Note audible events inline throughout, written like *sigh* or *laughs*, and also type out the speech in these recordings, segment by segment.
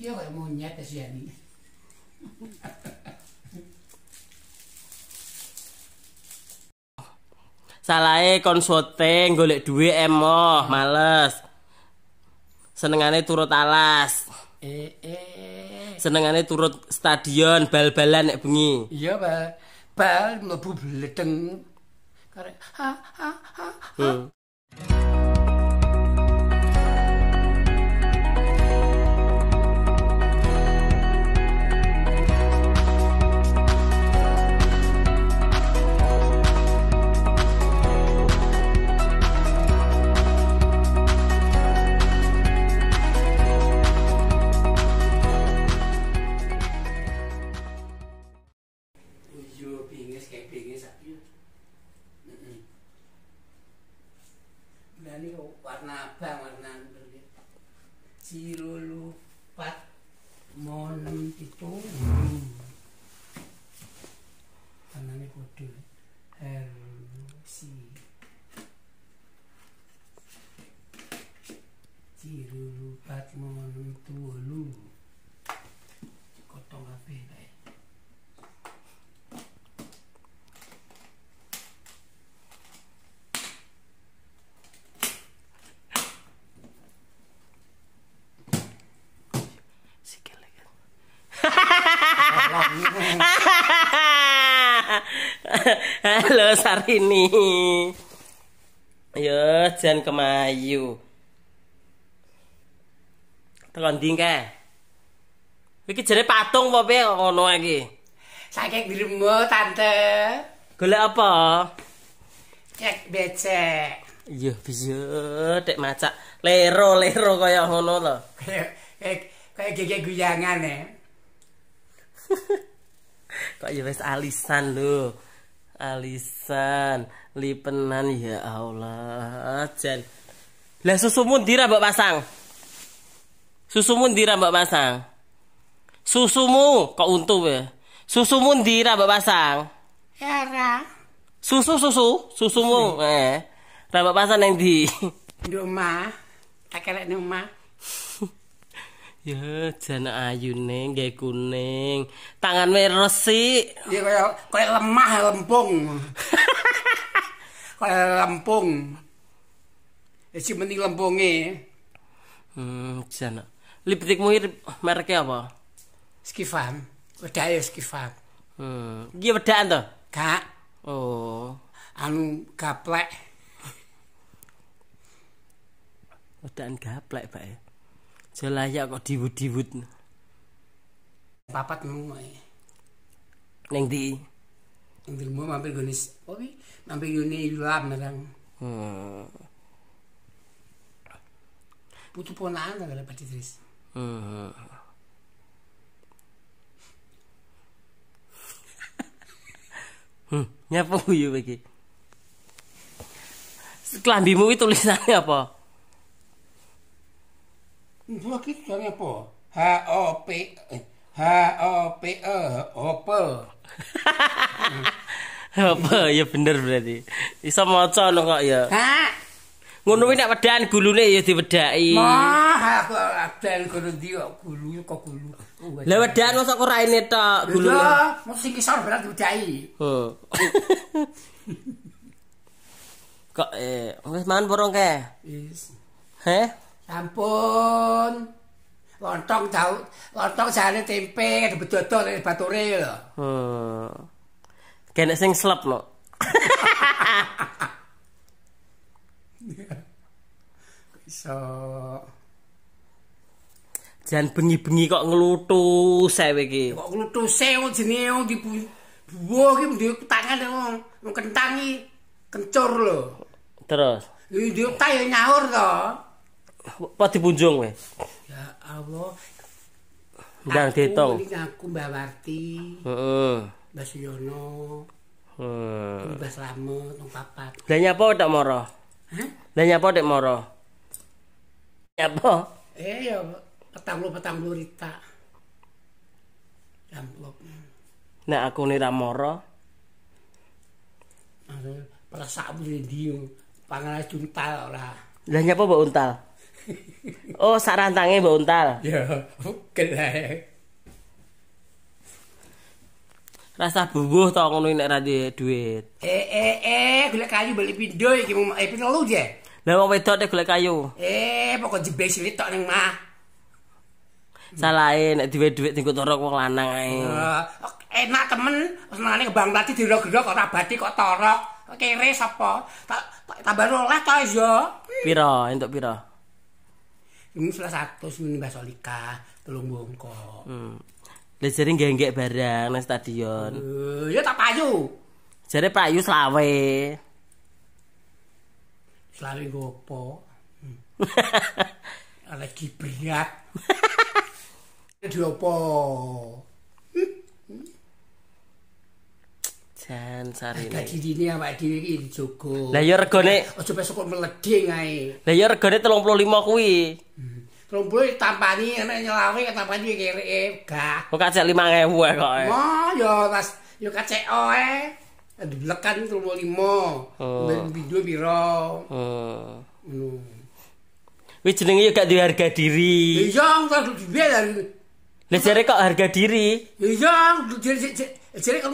Iya kayak monyet ya, sih ini. Salahe kon syuting golek duwe emoh, males. Senengane turut alas. Eh eh. Senengane turut stadion bal-balan nek bengi. Iya, bal Bal mlebu bledeng. Karek ha ha ha. ha. Hmm. dhewe saiki. Heeh. Nah niku warna abang warna merah. Ciro lupat monem pitu. Anane kudu RC. Ciro lupat monem tuwulu. lho Sarini. Ayo jan kemayu. Telon dingke. Iki jere patung apa piye kok ngono iki? Saking dirimu tante. Golek apa? Cek becek. Iya, bisa dek lero-lero kaya ngono to. Kayak gege guyangan ya. Eh. *laughs* kok ya wis alisan lho. alisan lipenan ya Allah jan lah susu mundira mbak pasang susumu mundira mbak pasang susumu kok untu ya susumu mundira mbak pasang ya susu susu susumu eh raba pasang yang di rumah tak di rumah Ya, jana neng nggih kuning. Tanganmu resik. Iya kaya kaya lemah lempung. *laughs* kaya lempung. Ya sing penting lempunge. Hmm, jana. Lipstikmu iki mereknya apa? Skifam. Wedah ya Skifam. Hmm, iki wedakan to? Gak. Oh, anu gaplek. Wedakan gaplek, Pak. Ya? Jelayak kok diwud-diwud. Papat nemu mae. Ning ndi? Ning dilmu mampir gone oke, mampir gone Hmm. Putu ponan kagak dapat Idris. Hmm. hmm, nyapa ya, guyu iki? Klambimu itu tulisannya apa? Itu lagi susahnya apa? H O P e H O P E Hopel. Hopel ya bener berarti. Bisa maca lo kok ya. Ha. Ngono wis nek wedan gulune ya diwedaki. Mah aku aden kudu dio gulune kok gulu. Lah wedan masa kok ra ini tok gulune. Lah mesti kisor berat diwedaki. Ho. Oh. *laughs* Kok eh wis mangan borong kae? Wis. Heh? Ampun. Lontong tau, lontong jane tempe dibedodo nek bature lho. Heeh. Kenek sing slep lho. *laughs* Iso. Jan bengi-bengi kok ngelutus ae iki. Kok ngelutus e wong jenenge wong di buwo iki mung tangan wong kentangi kencur lho. Terus. Iki dia tayo nyaur to. apa dipunjung weh ya Allah Ndang Detong aku Mbak Warti heeh Mbak Suyono heeh Mbak Slamet nang papat Lah nyapa tak moro Hah Lah nyapa tak moro Nyapa Eh ya petang lu petang lu Rita amplop ya Nek aku ni ra moro Perasaan diung, pangalan juntal lah. Lah nyapa Mbak Untal Oh, sak rantange mbok untal. Ya, kenae. Rasa bubuh to ngono nek ra duwe duit. Eh eh eh golek kayu beli pindo iki mung eh pinelu je. Lah wong wedok nek golek kayu. Eh pokok jebes cilik tok ning mah. Salah nek duwe duit dienggo torok wong lanang ae. Oh, enak temen, senengane tadi lati dirogro kok rabati kok torok. Kere sapa? Tak tambah oleh to yo. Piro entuk piro? ini salah satu ini bahasa lika telung bongko hmm. Lah jare nggek barang nang stadion. Uh, tak payu. Jare payu slawe. Slawe ngopo. Hmm. Alah kibriat. opo. Jan sarine. Lah gini awake dhewe iki dijogo. Lah ya regane aja pesuk meleding ae. Lah ya regane 35 kuwi. Hmm. ini tampani enek nyelawe tampani kereke ga Kok kacek 5000 ae kok. Oh ya pas ya kacek oe. Dilekan 35. Ben video piro? Heeh. Wi jenenge ya gak duwe harga diri. Iya, kudu duwe lah. Lah jare kok harga diri? Iya, jare jare kok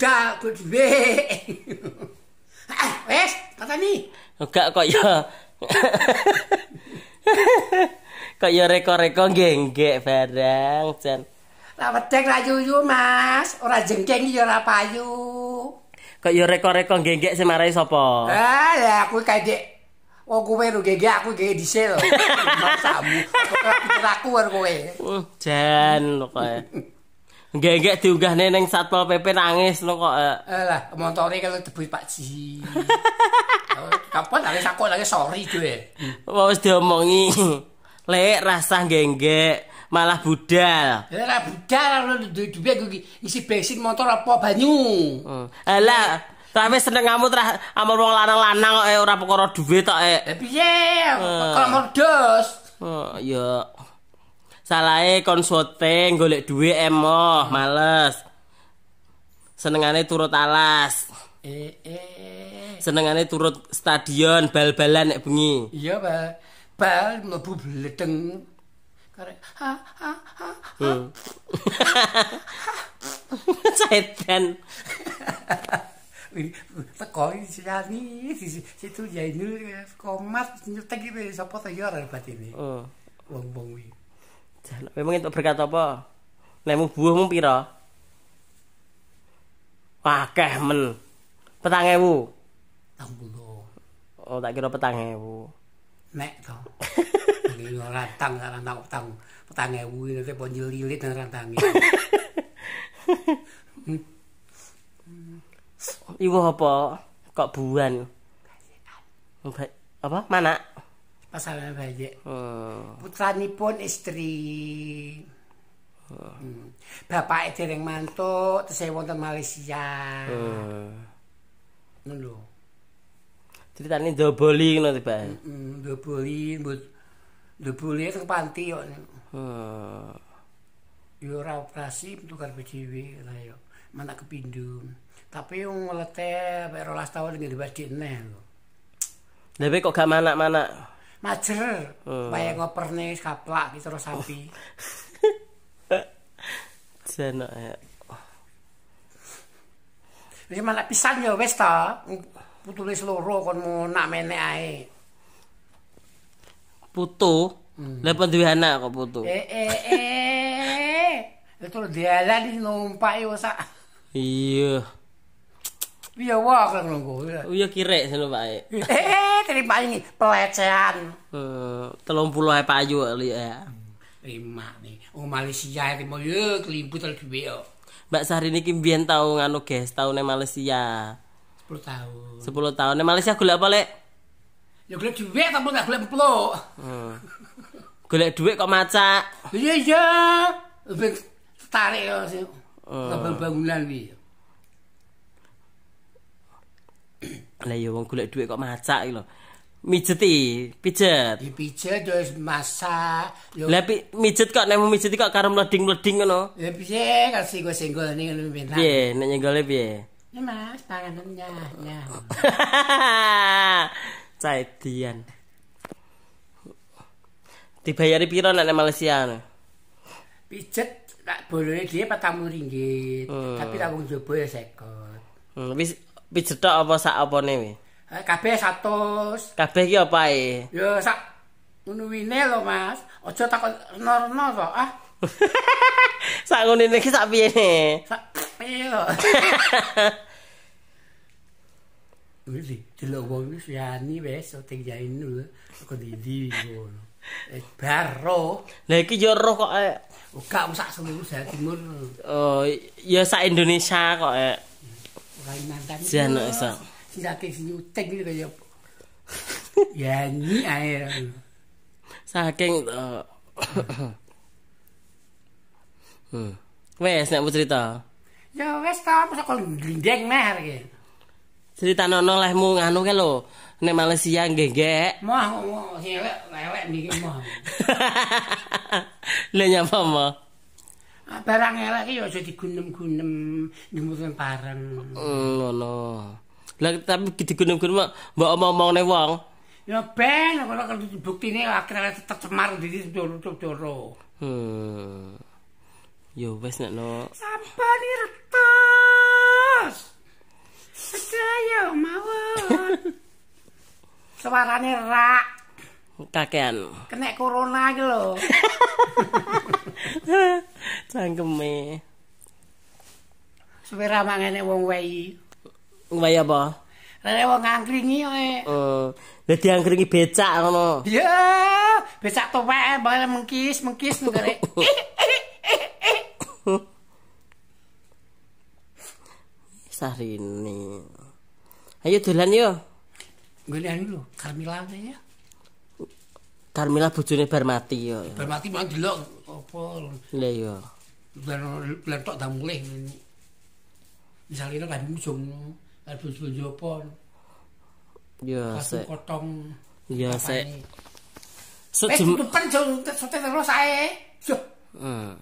tak kok be. Ah, wes, katani. Enggak kok ya. kok ya reko-reko genggek bareng, Jan. Lah wedek ra yuyu, Mas. Ora jengkeng ya ora payu. Kok ya reko-reko genggek semarai sapa? Ah, ya aku kae dik. Wong kowe lu genggek, aku genggek dhisik. *laughs* Sakmu. Aku ora pikir aku karo kowe. Uh, Jan, kok. Nggak-nggak diunggah neneng Satpol PP nangis lo kok. Alah, eh. eh, montori kalau debu Pak Ji. *laughs* Kapan nangis aku nangis sorry gue. Wawas diomongi. Lek rasah nggak malah budal. Ya budal lo duit-duitnya gue isi bensin motor apa banyu. Alah, hmm. eh, tapi seneng kamu terah amal wong lanang-lanang kok ora perkara duit tok e. Piye? Hmm. Kok amal dos. Oh, iya. salah kon syuting golek dua emoh, males. Senengane turut alas. Eh eh. Senengane turut stadion bal-balan nek bengi. Iya, bal Bal mlebu bledeng. Karek ha ha ha. ha. ha ha ha situ ha ha komat ha iki sapa ta ha ha ha ha wong ha Jaluk. Memang itu berkata apa? Nemu buahmu pira? Wah, men. Petang ewu. Petang Oh, tak kira petang ewu. Nek, toh. Ini rantang, rantang, petang. Petang ewu, ini saya ponjil lilit dan rantang. Iwo apa? Kok buan? Apa? Mana? pasangan bayi. Oh. pun istri. Oh. itu hmm. yang e dereng terus saya wonten Malaysia. Oh. Ngono. Critane ini ngono to, Pak. Heeh, mm -mm, ndoboli, ndoboli ya panti yo. Oh. Yo ora operasi tukar dhewe lah yo. mana kepindu. Tapi yang ngelete 12 tahun nggih dibadine lho. Lah kok gak mana mana Majer. Eh. Bayang ngoperne kaplak iki terus sapi. *laughs* Jenak ya. Wis malah pisan yo wis ta. Putu wis loro kon mau nak menek Putu. Hmm. Lah pon duwe anak kok putu. Eh eh eh. Itu dia lali numpak yo Iya. Iya wae nunggu. Iya kirek sono Pak. Eh, tri paling pelecehan. Eh, 30 Pak Ayu ya. Terima nih. Wong oh, Malaysia iki mau yo kelibut al dhewe. Mbak Sari niki mbiyen tau nganu guys, tau nang Malaysia. 10 tahun. 10 tahun nang Malaysia golek apa, Lek? Ya golek dhuwit ta mung golek plo. Hmm. Golek dhuwit kok macak. Iya, iya. Tarik yo sih. Uh. Bangunan iki. lah ya wong golek dhuwit kok macak iki lho mijeti pijet pijet terus masak lha pi mijet kok nek mau mijeti kok karo mleding-mleding ngono ya piye kasih gue senggol ini ngono pinter piye nek nyenggol e piye ya mas panganannya ya *laughs* cai dian dibayari piro nek Malaysia pijet tak bolone dhewe 40 ringgit hmm. tapi tak wong jobo ya sekot hmm. pijethok apa sak opone kuwi? Eh, kabeh 100. Kabeh iki opae? Yo, sak ngono wine lho Mas. Aja takon rena-rena to, ah. *laughs* sak ngene iki sak piyene? Sak piye lho. *laughs* Wis delok wong wis yani wis sing jaine lho kok di ngono. Eh baro. Lah iki yo roh kok e. Gak usah sungguh-sungguh Oh, ya sak Indonesia kok e. Kalimantan. Si anak iso. Si sake si nyuteng gitu kaya. Saking to. hmm. Wes nek cerita. Ya wes ta masa kok glindeng meh arek. Cerita nono lehmu nganu ke lo Nek Malaysia nggegek. Mah ngomong sewek lewek niki mah. Lenyap apa mah? barang elek ya aja digunem-gunem ning mung pareng. Oh, ngono. Lah tapi digunem-gunem mbok omong-omongne wong. Ya ben kok kudu buktine akhire tercemar di doro-doro. Hmm. Yo wes nek no. Sampun retas. Sedaya mawon. *laughs* Suarane rak. Kakean. Kenek corona iki lho. *laughs* Cangkeme. *laughs* Suwira mangane wong wayi. Wong wayi apa? Rene wong angkringi kowe. Oh, dadi angkringi becak ngono. Ya, becak tuwek bae mengkis, mengkis ngene. *laughs* ini Ayo dolan yo. Gue nih lho, Carmila nih ya. Carmila bujurnya bar mati yo. Bar mau dilok, apa lho. Lah iya. Ben laptop ta mulih. Misalnya kan musim harus belanja Ya se. Kotong. Ya se. Sejum. Eh, depan terus saya. Yo. Hmm.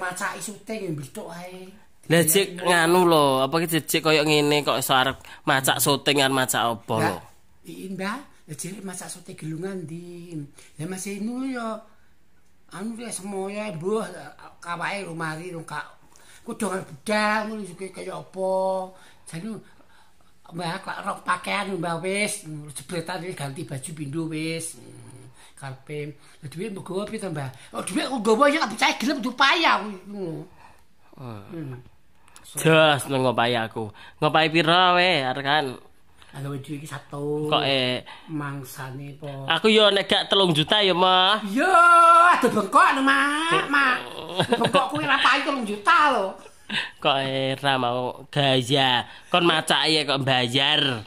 maca isu teh yang berdoa saya. Lecek nganu lo, apa kita cek koyok ini kok suara maca sote ngan maca apa lo? Iin dah. jere masak sote gelungan di ya masih ini ya anu ya semuanya buah kawai rumari rungka kudongan budang ini juga apa jadi mbak rok pakaian mbak wis jebretan ini ganti baju bindu wis karpe lu duit mau gue pita mbak lu oh, duit mau gue aja gak percaya gila butuh payah oh. hmm. jelas nunggu payah aku ngapain pira weh arkan Ana wedi iki satu. Kok e mangsane po? Aku yo nek gak 3 juta yo, Ma. Yo, ada bengkok nang Mak, Mak. Bengkok kuwi ra payu 3 juta lho. Kok e ra mau gaya. Kon macak iki kok bayar.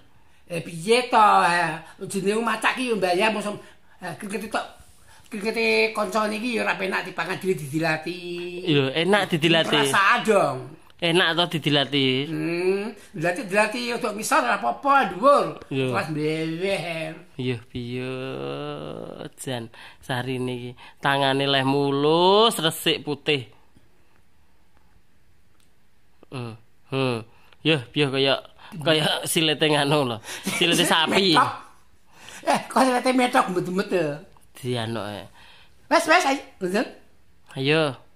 Eh piye to? Eh. Jenenge macak iki yo bayar mosok eh, kriket tok. Kriket konco niki yo ra penak dipangan dhewe didilati. Yo enak didilati. Rasa dong. enak atau didilati. Hmm, dilatih dilati untuk misal apa-apa dua, iya. Kelas mleweh. Iya, iya, jen, sehari ini tangannya leh mulus, resik putih. Hmm. Hmm. Yo, iya kayak kayak silete ngono lho. Silete sapi. Eh, kok silete metok betul betul? si e? no. eh. Wes wes ayo. Ayo.